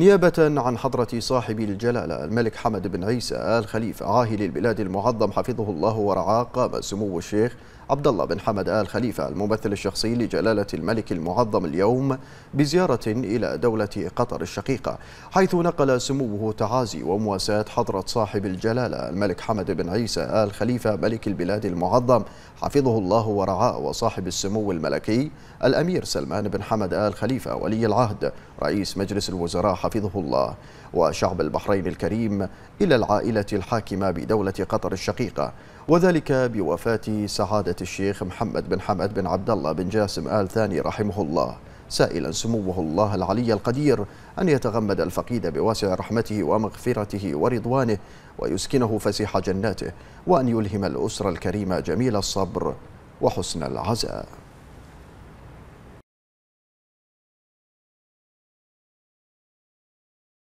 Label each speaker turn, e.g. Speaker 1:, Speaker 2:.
Speaker 1: نيابة عن حضرة صاحب الجلالة الملك حمد بن عيسى آل خليفة عاهل البلاد المعظم حفظه الله ورعاه قام سمو الشيخ عبد الله بن حمد آل خليفة الممثل الشخصي لجلالة الملك المعظم اليوم بزيارة إلى دولة قطر الشقيقة حيث نقل سموه تعازي ومواساة حضرة صاحب الجلالة الملك حمد بن عيسى آل خليفة ملك البلاد المعظم حفظه الله ورعاه وصاحب السمو الملكي الأمير سلمان بن حمد آل خليفة ولي العهد رئيس مجلس الوزراء حفظه الله وشعب البحرين الكريم إلى العائلة الحاكمة بدولة قطر الشقيقة وذلك بوفاة سعادة الشيخ محمد بن حمد بن عبد الله بن جاسم آل ثاني رحمه الله سائلا سموه الله العلي القدير أن يتغمد الفقيد بواسع رحمته ومغفرته ورضوانه ويسكنه فسيح جناته وأن يلهم الأسرة الكريمة جميل الصبر وحسن العزاء